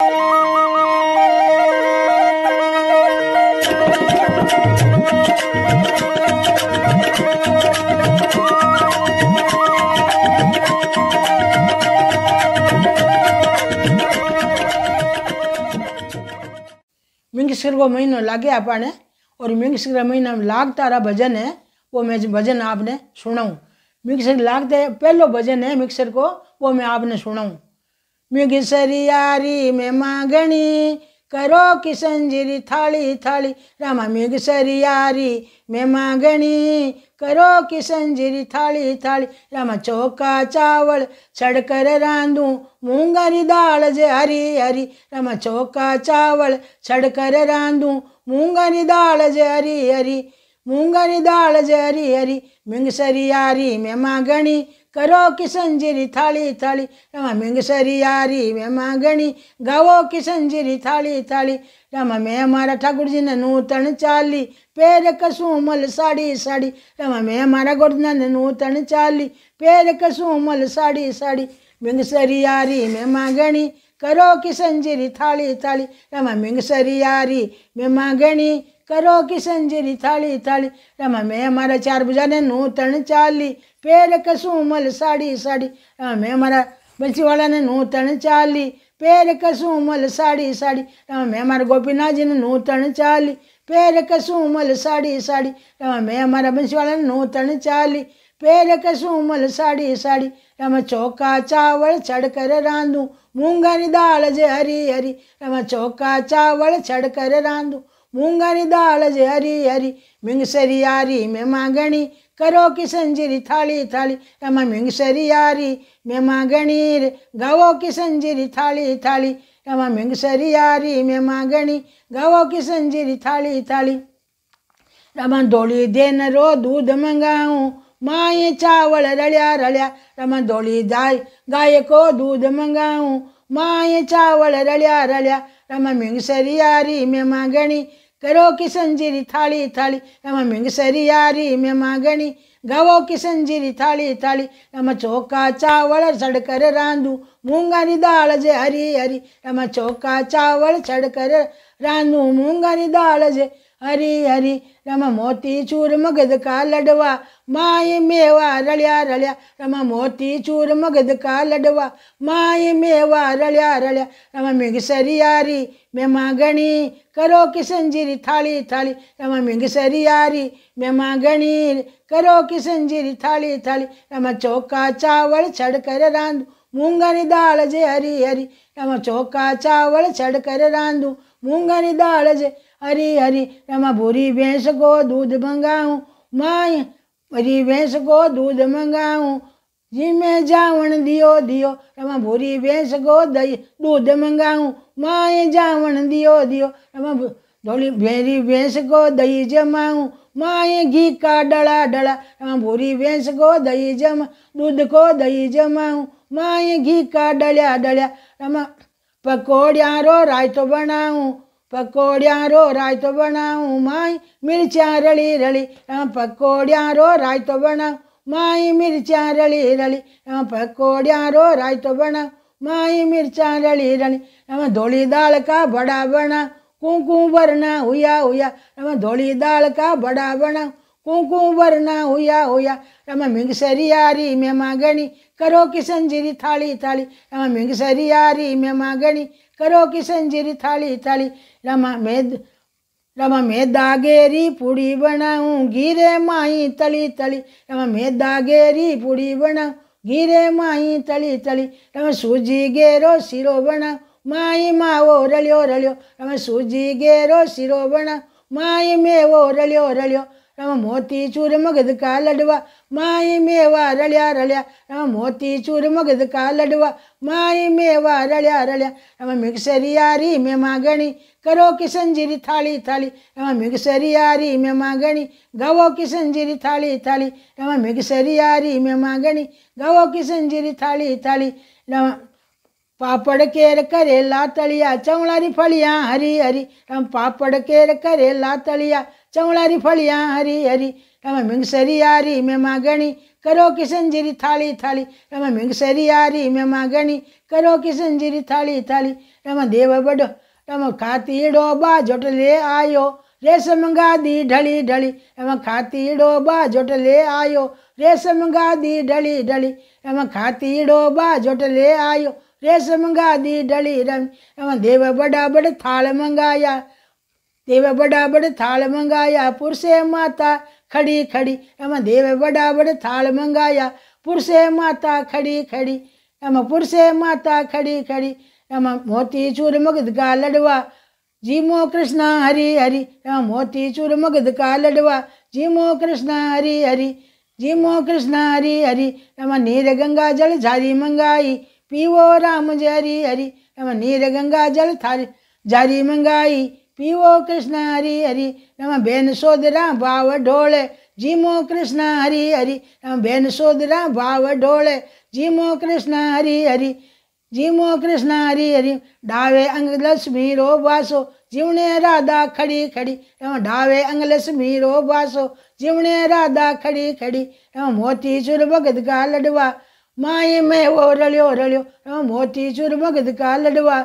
Ming को महीनों लागे आपने और मिंग महीना महीना लाग तारा भजन है वो मैं भजन आपने सुनाऊँ मिक्सर लागते पहलो भजन है मिक्सर को वो मैं आपने सुनाऊँ म्युगिसरियारी में मांगणी करो कि संजरी थाली थाली रामा म्युगिसरियारी में मांगणी करो कि थाली थाली रामा चौका चावल छड़कर रांधू मूंगारी दाल जे हरी हरी रामा चौका चावल छड़कर रांधू मूंगारी दाल जे हरी हरी मूंगारी दाल जे हरी हरी म्युंगसरी यारी में मांगणी करो कि थाली थाली रम मिंगसरी यारी वे मांगणी गवो कि थाली थाली रम में मारा ठाकुर जी ने नूतन चाली पैर कसुमल साड़ी साड़ी रम में मारा गोरधना ने नूतन चाली पैर कसुमल साड़ी साड़ी मिंगसरी यारी में मांगणी करो कि संजरी थाली थाली रम मिंग सरियारी मे मांगणी करो कि संजरी थाली थाली रम में हमारा चार बुझा ने नूतन चाली पेर कसुमल साड़ी साड़ी रम मैं हमारा बंसीवाला वाला ने नूतन चाली पेर कसुमल साड़ी साड़ी रम मैं हमारा गोपीनाथ जी ने नूतन चाली पेर कसुमल साड़ी साड़ी रम मैं हमारा बंसी वाला ने नूतन चाली पेर कसू मल साड़ी साड़ी रम चौका चावल छड़ कर रांदू मूंगनि दाल जे हरी हरी रम चौका चावल छड़ कर रांदू मूंगनि दाल जे हरी हरी मिंगसरी यारी में मांगणी करो कि संजरी थाली थाली रम मिंगसरी यारी में मांगणी गाओ की संजरी थाली थाली रम मिंगसरी यारी में मांगणी गाओ की संजरी थाली थाली रम डोली देन रो दूध मंगाऊं ಮಾಯ ಚಾವಳ ರಳಿಯ ರಳ ರಮ ದೊಳಿ ದಾಯ ಗಾಯ ಕೊ ದೂದ ಮಗಾವು ಮಾಯ ಚಾವಳ ರಳಿ ರಳಿ ರಮಾ ಮೀಸರಿ ಯಾರಿ ಮೆಮಿ ಗೋ ಕಿಸನ ಜಿರಿ ಥಾಲಿ ಥಾಲಿ ರಮಾ ಮೀಸಸರಿ ಯಾರಿ ಸಂಜಿರಿ ಥಾಳಿ ಥಾಳಿ ರಮಾ ಚೋಕಾ ಚಾವಳ ಡೂ ಮೂಗರಿ ದಾಳ ಜಯ ಹರಿ ಹರಿ ರಮಾ ಚೋಕಾ ಚಾವಳ ಛಡರ ರಾಂದು ಮೂಗರಿ ದಾಳ ಜಯ हरे हरे रम मोती चूर मगध का लडवा माए मेवा रलिया रलिया रम मोती चूर मगध का लडवा माए मेवा रलिया रलिया रम मिंगसरी यारी मैं मागणी करो कि संजीरी थाली थाली रम मिंगसरी यारी मैं मागणी करो कि संजीरी थाली थाली रम चौका चावल छड़ कर रांधू मूंगनी दाल जे हरी हरी रम चौका चावल छड़ कर रांधू मूंगनी दाल जे हरी हरी रमा भूरी भैंस को दूध मंगाऊं माए भरी भैंस को दूध मंगाऊं जिमें मैं जावण दियो दियो रमा भूरी भैंस को दही दूध मंगाऊं माए जावण दियो दियो रमा धोली भेरी भैंस को दही जमाऊं माए घी का डला डला रमा भूरी भैंस को दही जमा दूध को दही जमाऊं माए घी का डलिया डलिया रमा पकौड़िया रो रायतो बनाऊं रो रायतो बनाऊ माई मिर्चा रली रली अं रो रायतो बनाऊ माई मिर्चा रली रली अं रो रायतो बनाऊ माई मिर्चा रली रली हम अं धोली दाल का बड़ा बना कुंकू वरना हुया हुया हम धोली दाल का बड़ा बना कुंकू वरना हुया हुया हम मिंगसरी आरी में मागणी करो किसन जीरी थाली थाली हम मिंगसरी आरी में मागणी करो किसंजीरी थाली थाली रमा मेद रमा में दागेरी पूड़ी बनाऊं घीरे माई तली तली रमा में दागेरी पूड़ी बनाऊं घीरे माई तली तली रमा सूजी गेरो सिरो बनाऊं माई मावो रलियो रलियो रमा सूजी गेरो सिरो बनाऊं माई मेवो रलियो रलियो ರಮ ಮೋತಿ ಚೂರಿ ಮಗದ ಕಾಲಡುವ ಮಾಯಿ ಮೇವ ಅರಳ್ಯ ಅರಳ್ಯ ರಮ ಮೋತಿ ಚೂರಿ ಮಗದ ಕಾಲಡುವ ಮಾಯಿ मेवा ಅರಳ್ಯ ಅರಳ್ಯ ರಮ ಮಿಕ್ಸರಿ ಯಾರಿ ಮೆ ಮಾಗಣಿ करो कि संजीरी थाली थाली नम मिगसरी यारी में मांगणी गवो कि संजीरी थाली थाली रम मिगसरी यारी में मांगणी गवो कि थाली थाली नम पापड़ केर करे ला तलिया चवड़ारी फलिया हरी हरी रम पापड़ केर करे ला तलिया चौड़ारी फलियाँ हरी हरी रम मिंग सरी आरी में गणी करो किशन जिरी थाली थाली रम मिंग सरी आरी में गणी करो किशन जिरी थाली थाली रम देव बडो रमा खातीड़ो बा झोट ले आयो रेशम गादी ढली ढली रम खातीड़ो बा झोट ले आयो रेशम गादी ढली ढली रम खातीड़ो बा झोट ले आयो रेशम गादी ढली रम रम देव बड़ा बड़ थाल मंगाया देव बड़ा बड़ थाल मंगाया पुरसे माता खड़ी खड़ी एम देव बड़ा बड़ थाल मंगाया पुरसे माता खड़ी खड़ी एम पुरसे माता खड़ी खड़ी एम मोती चूर मगध का लडवा जीमो कृष्णा हरि हरि एम मोती चूर मगध का लडवा जीमो कृष्णा हरि हरि जीमो कृष्णा हरि हरि एम नीर गंगा जल झारी मंगाई पीवो राम जरी हरि एम नीर गंगा जल थारी जारी मंगाई पी ओ कृष्ण हरी हरि नम बेन सोदरा भाव ढोले जीमो कृष्ण हरी हरि नम बेन सोदरा भाव ढोले जीमो कृष्ण हरी हरी जीमो कृष्ण हरी हरी डावे अंग लक्ष्मी रो वासो जीवने राधा खड़ी खड़ी रम डावे अंग लक्ष्मी रो वासो जीवने राधा खड़ी खड़ी रम मोती चूर भगत का लडवा माए में वो रलियो रलियो रम मोती चूर भगत का लडवा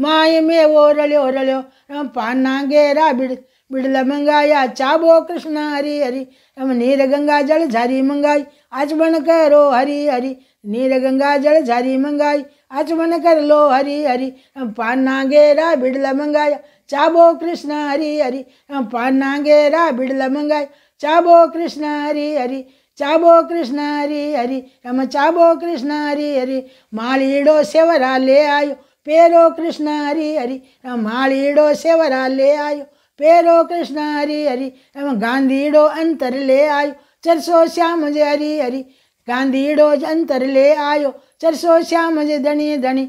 माय में वो रलियो रलियो रम पानांगे रा बिड़ बिड़ल मंगाया चाबो कृष्ण हरी हरी रम नीर गंगा जल झारी मंगाई आचमन करो हरी हरी नीर गंगा जल झारी मंगाई आचमन कर लो हरी हरी रम पानांगे रा बिड़ल मंगाया चाबो कृष्ण हरी हरी रम पानांगे रा बिड़ल मंगाई चाबो कृष्ण हरी हरी चाबो कृष्ण हरी हरी रम चाबो कृष्ण हरी हरी मालीडो सेवरा ले आयो पेरो कृष्ण हरी हरी राम हाड़ीड़ो सेवरा ले आयो पेरो कृष्ण हरी हरी राम गांधीड़ो अंतर ले आयो चरसो श्याम जे हरि हरि गांधीड़ो अंतर ले आयो चरसो श्याम जे धणी धणी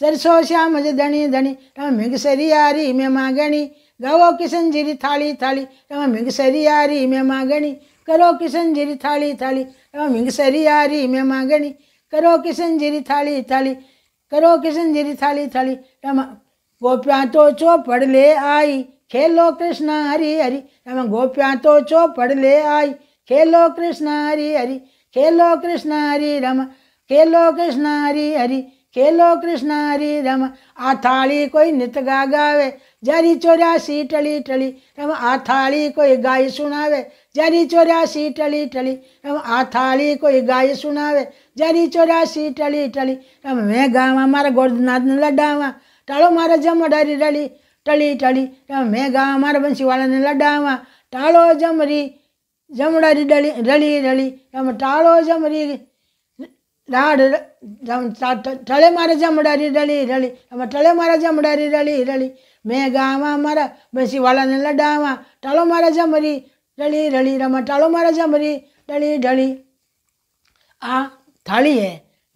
सरसो श्याम जे धणी धणी राम मिगसरी हरी में गणी गाओ किशन जिरी थाली थाली राम मिगसरी हरी में गणी करो किशन जिरी थाली थाली राम मिगसरी हरी में गणी करो किशन जिरी थाली थाली करो कृष्ण जीरी थाली थाली रम गोप्या तो चो पढ़ ले आई खेलो कृष्ण हरि हरी रम गोप्या तो चो पढ़ ले आई खेलो कृष्ण हरी हरि तो खेलो कृष्ण हरि रम खेलो कृष्ण हरि हरि खेलो कृष्ण हरि रम आ थाली कोई नित गा गावे जरी चोरासी टली टली रम आ थाली कोई गाई सुनावे जरी सी टली टली रम आ थाली कोई गाय सुनावे जरी सी टली टली रम मैं गावा मारा गोरनाथ ने लडावा टाड़ो मारा जम डरी रली टली टली रम मैं गावा मारा बंसी वाला ने लडावा टाड़ो जमरी जमड़री डली रली रली रम टाड़ो जमरी રાડ ટળે મારે रली રળી રળી मारा ટળે रली रली मैं गावा मारा ગાવા મારા ने लडावा ટળો मारा जमरी डली डली रमा टालो मारा जा मरी डली डली आ थाली હે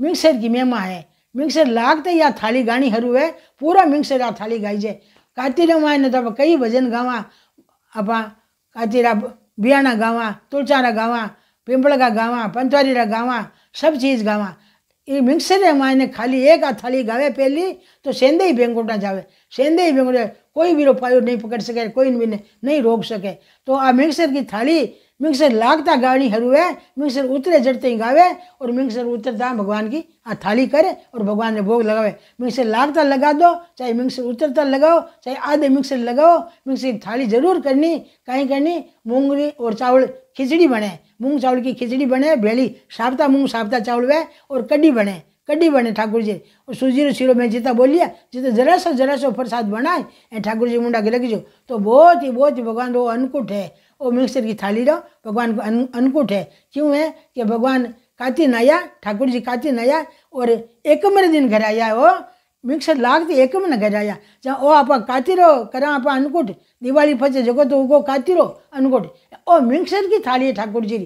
મિક્સર ગીમેમાં હે મિક્સર લાગતે યા થાળી ગાણી હરું હે પૂરા મિક્સર આ થાળી ગાઈ છે કાતીરામાં ને તો કઈ ભજન ગાવા આપા કાતીરા बियाणा गावा तुलचारा गावा पिंपलगा गावा पंचवारीरा गावा सब चीज़ गावा ये मिक्सर है मायने खाली एक आ थाली गावे पहली तो सेंधे ही बेंगोटा जावे सेंधे ही बिगड़े कोई भी रोपायो नहीं पकड़ सके कोई भी नहीं, नहीं रोक सके तो आ मिक्सर की थाली मिक्सर लागता गाणी हरूवे मिक्सर उतरे जड़ते ही गावे और मिक्सर उतरता भगवान की आ थाली करे और भगवान ने भोग लगावे मिक्सर लागता लगा दो चाहे मिक्सर उतरता लगाओ चाहे आधे मिक्सर लगाओ मिक्सर की थाली जरूर करनी कहीं करनी मूंगरी और चावल खिचड़ी बने मूंग चावल की खिचड़ी बने भेड़ी साबता मूंग साबता चावल वे और कड्डी बने कड़ी बने ठाकुर और सूजी सीरो में जितां ॿोली आहे ज़रा सो ज़रा सो प्रसाद बनाए ए ठाकुर जी मुंडा के लॻिजो तो बहुत ही बहुत ही भगवान वो अन्नकूट है वो मिक्सर की थाली रहो भगवान को अन्नकूट है क्यों है कि भगवान काती आया ठाकुर जी काती आया और एक मेरे दिन घर आया वो मिक्सर लागती थी एक में घर आया जहाँ ओ आप रहो करा आप अनकुट दिवाली फचे जगह तो उगो रहो अनकुट ओ मिक्सर की थाली है ठाकुर जी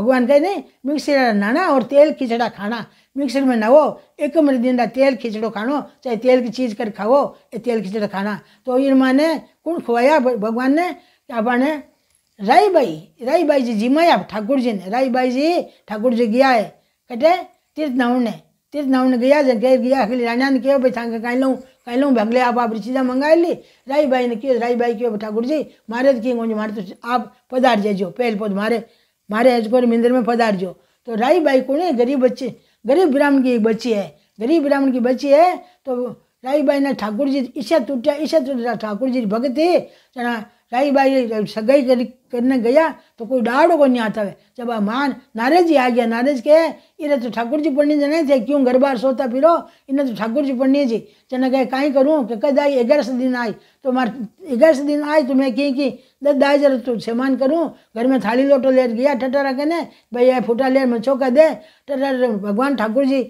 भगवान कहे नहीं मिक्सर नाना और तेल खिचड़ा खाना मिक्सर में नवो एक मेरे दिन तेल खिचड़ो खानो चाहे तेल की चीज़ कर खाओ ये तेल खिचड़ो खाना तो इन माने कौन खुआया भगवान ने आपने राई बाई राई बाई जी जिमाया ठाकुर जी ने राई बाई जी ठाकुर जी गया है कटे तीर्थ ने तीर्थ ने गया जब गया अखिल राणा ने क्यों भाई थांग कह लूँ कह लूँ भंगले आप आप चीज़ा मंगा ली राई बाई ने क्यों राई बाई क्यों ठाकुर जी मारे तो क्यों मारे तो आप पधार जाइजो पहल पौध मारे मारे अजकोर मिंदिर में पधार जो तो राई बाई कौन है गरीब बच्चे गरीब ब्राह्मण की बच्ची है गरीब ब्राह्मण की बच्ची है तो ने ठाकुर जी इसे तुट्या इसे टूटा ठाकुर जी भगती साई भाई सगाई कर करने गया तो कोई डाड़ो को नहीं आता है जब आ मान नारेज ही आ गया नारेज के इन्हें तो ठाकुर जी पंडित जी नहीं थे क्यों घर बार सोता फिरो इन्हें तो ठाकुर जी पंडित जी चने गए कहीं करूँ कि दाई आई ग्यारह दिन आई तो मार ग्यारह दिन आई तो मैं कहीं कि दस दाई जरा तू तो सामान करूँ घर में थाली लोटो ले गया ठटरा के ने भाई ये फुटा ले मैं चौका दे टटरा भगवान ठाकुर जी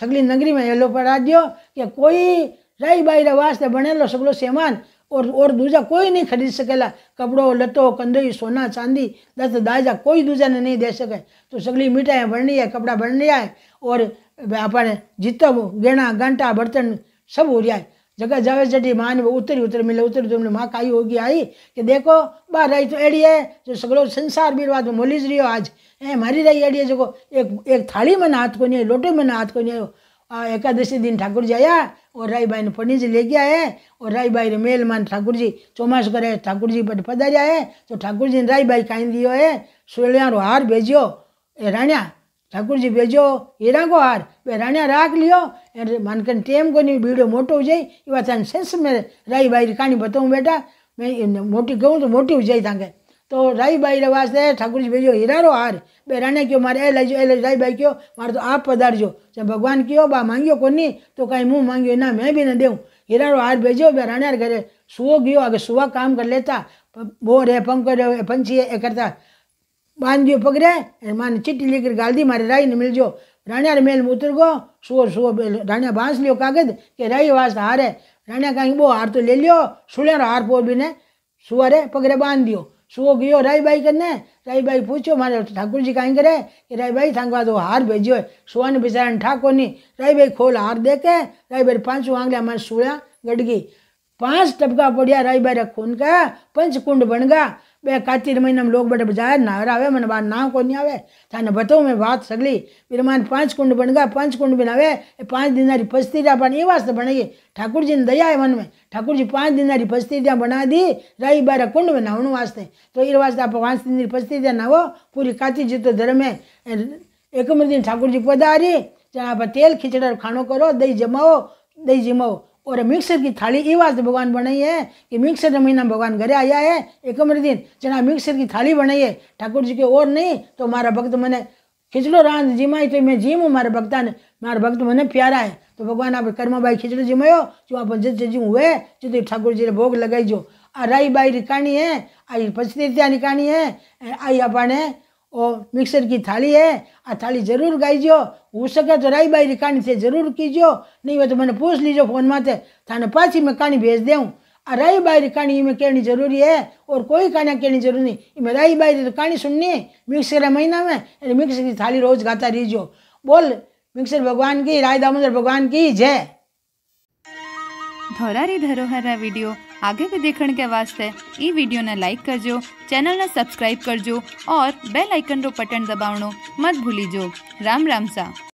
सगली नगरी में येलो पड़ा दियो कि कोई राई बाई बने लो बनेलो सगलो सामान और और दूजा कोई नहीं खरीद सकेला कपड़ो लतो कंदोई सोना चांदी दस दाजा कोई दूजा ने नहीं दे सके तो सगली मिठाई भरनी है कपड़ा भरनी है और अपने जितो गेणा घंटा बर्तन सब हो जाए जगह जावे जटी मान उतरी वो उतरी उतर मिले उतरी तुमने तो माँ ही होगी आई कि देखो बाहर आई तो एड़ी है जो सगलो संसार बीरवाद में मोलिज रही हो आज ए मारी रही एड़ी है जो एक एक थाली में हाथ को नहीं लोटे में हाथ को नहीं एकादशी दिन ठाकुर जी आया और राईबाई ने पंडित जी ले गया है और राईबाई ने मेल मान ठाकुर जी चौमास करे ठाकुर जी पर पधारिया है तो ठाकुर जी ने राईबाई काई दियो है सोलिया रो हार भेजो ए राणिया ठाकुर जी भेजो हीरा को हार बे राणिया राख लियो कर टेम को नहीं बीड़ो मोटो हो जाए ये बात शेष में राई बाई कहानी बताऊँ बेटा मैं मोटी कहूँ तो मोटी हो जाए तक तो राई भाई वास्ते ठाकुर जी भेजो हिरारो हार बेराने क्यों मारे ए लैजो ए लो राई भाई क्यों मार तो आप पधारजो जब भगवान क्यों बा मांगियो को तो कहीं मुँह मांगियो ना मैं भी ना देऊँ हिरारो हार भेजो बे बेराने घरे सुवो गयो आगे सुवा काम कर लेता बोर है पंख रहो पंछी ए करता बांध दियो पकड़े मान चिट्टी लेकर गाल दी मारे राई ने मिल जो राणिया मेल में उतर गो सुवो सुवो राणिया बांस लियो कागज के राई वास्ते हार है राणिया कहीं बो हार तो ले लियो सुनियर हार पो भी ने सुअर है पकड़े बांध दियो सो गयो राई भाई कने राई भाई पूछो मारे ठाकुर जी कहीं करे कि राई भाई था दो हार भेजियो सुहाने बेचारा ठाकुर नहीं राई भाई खोल हार दे के राई भाई पांच आंगलिया मैं सोया गड़गी पांच टपका पड़िया राई भाई रखून का पंच कुंड बन गया બે કાતિ મહિનામાં લોક બેઠ બજાય નહાર આવે મનવા ના કોની આવે તને બતાઉ મે વાત સગલી પરમાન પાંચ કુંડ બનગા પાંચ કુંડ બનાવે પાંચ ਦਿનારી પસ્તીયા પણ એ વાસ્તે બની ठाकुरજીને દયા એ મન મે ठाकुरજી પાંચ ਦਿનારી પસ્તીયા બના દી રઈ બાર કુંડ બનાવણ વાસ્તે તો એ વાસ્તે ભગવાનની પસ્તીયા નાવો પૂરી કાતિ જીત ધર્મ એ એકમરદી ठाकुरજી પદા રી ચાબ તેલ ખીચડર ખાણો કરો દઈ જમાવો દઈ જમાવો और मिक्सर की थाली ये वास्ते तो भगवान बनाई है कि मिक्सर महीना भगवान घरे आया है एक उम्र दिन जना मिक्सर की थाली बनाई है ठाकुर जी के और नहीं तो मारा भक्त मैंने खिचड़ो रांध जिमाई तो मैं जीम हूँ मारे भक्ता ने मारा भक्त मैंने प्यारा है तो भगवान आप कर्मा भाई खिचड़ो जिमायो जो आप जज जज हुए जो तो ठाकुर जी ने भोग लगाई जो आ राई बाई रिकानी है आई पचतीतिया रिकानी है आई अपने ओ मिक्सर की थाली है आ थाली जरूर गाईजो हो सके तो राई बाई रिकाणी थे जरूर कीजो नहीं वो तो मैंने पूछ लीजो फोन माते थे थाने पाची मैं कहानी भेज दे आ राई बाई रिकाणी में कहनी जरूरी है और कोई कहना कहनी जरूरी नहीं इमें राई बाई रिकाणी सुननी मिक्सर है महीना में मिक्सर की थाली रोज गाता रहीजो बोल मिक्सर भगवान की राय दामोदर भगवान की जय धोरारी धरोहर वीडियो आगे भी देखण के वास्ते ई वीडियो ने लाइक करजो चैनल ने सब्सक्राइब करजो और बेल आइकन रो बटन दबावणो मत भूलिजो राम राम सा